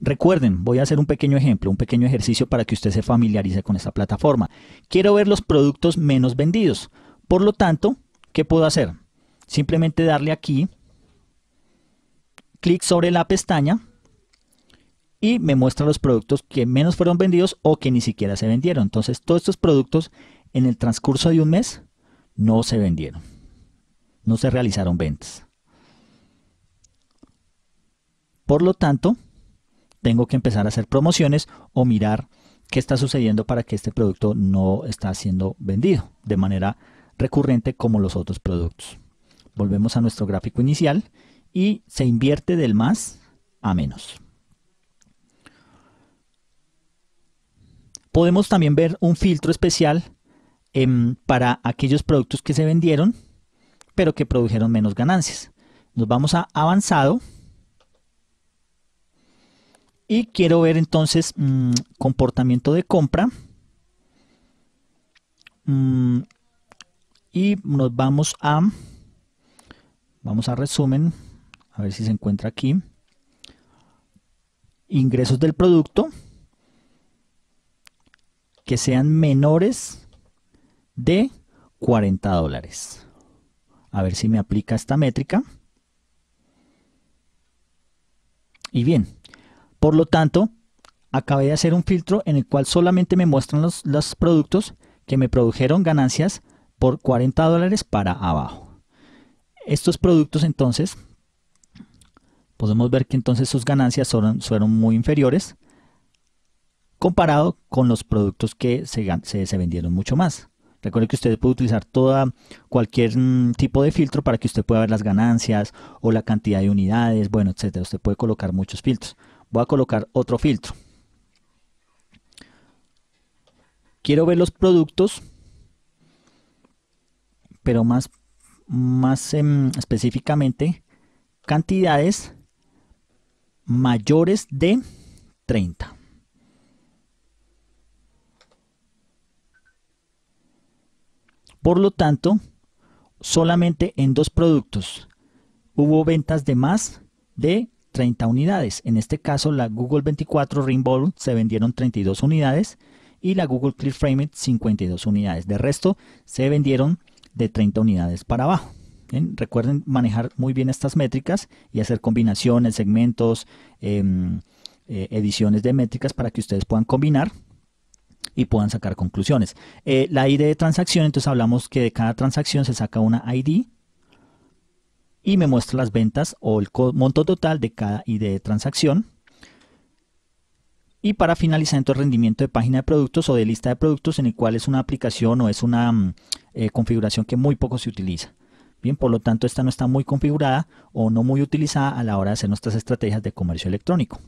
Recuerden, voy a hacer un pequeño ejemplo, un pequeño ejercicio para que usted se familiarice con esta plataforma. Quiero ver los productos menos vendidos. Por lo tanto, ¿qué puedo hacer? Simplemente darle aquí, clic sobre la pestaña y me muestra los productos que menos fueron vendidos o que ni siquiera se vendieron. Entonces, todos estos productos en el transcurso de un mes no se vendieron. No se realizaron ventas. Por lo tanto, tengo que empezar a hacer promociones o mirar qué está sucediendo para que este producto no está siendo vendido de manera recurrente como los otros productos. Volvemos a nuestro gráfico inicial y se invierte del más a menos. Podemos también ver un filtro especial em, para aquellos productos que se vendieron pero que produjeron menos ganancias. Nos vamos a avanzado y quiero ver entonces mm, comportamiento de compra. Mm, y nos vamos a vamos a resumen a ver si se encuentra aquí ingresos del producto que sean menores de 40 dólares a ver si me aplica esta métrica y bien por lo tanto, acabé de hacer un filtro en el cual solamente me muestran los, productos que me produjeron ganancias por 40 dólares para abajo. Estos productos entonces, podemos ver que entonces sus ganancias fueron, muy inferiores comparado con los productos que se, vendieron mucho más. Recuerde que usted puede utilizar toda cualquier mm, tipo de filtro para que usted pueda ver las ganancias o la cantidad de unidades, bueno, etcétera. Usted puede colocar muchos filtros a colocar otro filtro. Quiero ver los productos, pero más, más em, específicamente, cantidades mayores de 30. Por lo tanto, solamente en dos productos hubo ventas de más de 30 unidades. En este caso, la Google 24 Rainbow se vendieron 32 unidades y la Google Clear Frame 52 unidades. De resto, se vendieron de 30 unidades para abajo. recuerden manejar muy bien estas métricas y hacer combinaciones, segmentos, em, eh, ediciones de métricas para que ustedes puedan combinar y puedan sacar conclusiones. Eh, la ID de transacción, entonces hablamos que de cada transacción se saca una ID y me muestra las ventas o el monto total de cada ID de transacción. Y para finalizar, entonces, rendimiento de página de productos o de lista de productos en el cual es una aplicación o es una mm, eh, configuración que muy poco se utiliza. Bien, por lo tanto, esta no está muy configurada o no muy utilizada a la hora de hacer nuestras estrategias de comercio electrónico.